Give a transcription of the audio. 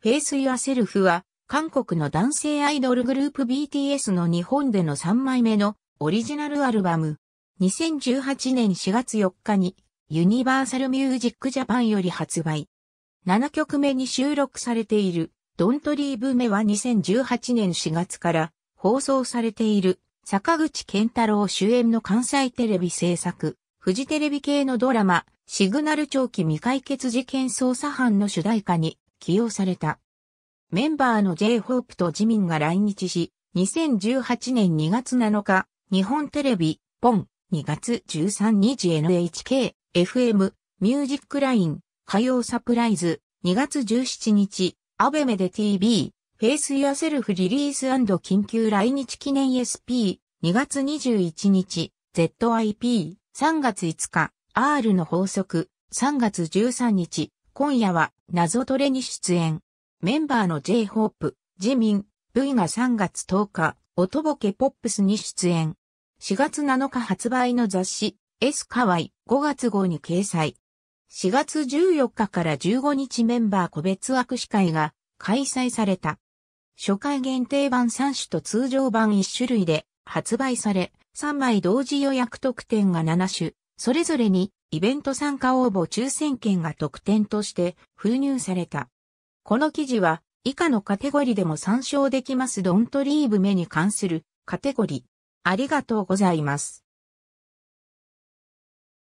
フェイス・ユア・セルフは、韓国の男性アイドルグループ BTS の日本での3枚目のオリジナルアルバム。2018年4月4日にユニバーサルミュージックジャパンより発売。7曲目に収録されている Don't Leave 目は2018年4月から放送されている坂口健太郎主演の関西テレビ制作、フジテレビ系のドラマ、シグナル長期未解決事件捜査班の主題歌に起用された。メンバーの J-Hope と自民が来日し、2018年2月7日、日本テレビ、ポン、2月13日 NHK、FM、ミュージックライン、火曜サプライズ、2月17日、アベメで TV、フェイスユアセルフリリース緊急来日記念 SP、2月21日、ZIP、3月5日、R の法則、3月13日、今夜は、謎トレに出演。メンバーの J-Hope、ジミン、V が3月10日、音ボケポップスに出演。4月7日発売の雑誌、S カワイ5月号に掲載。4月14日から15日メンバー個別握手会が開催された。初回限定版3種と通常版1種類で発売され、3枚同時予約特典が7種、それぞれにイベント参加応募抽選券が特典として封入された。この記事は以下のカテゴリでも参照できますドントリーブ目に関するカテゴリ。ありがとうございます。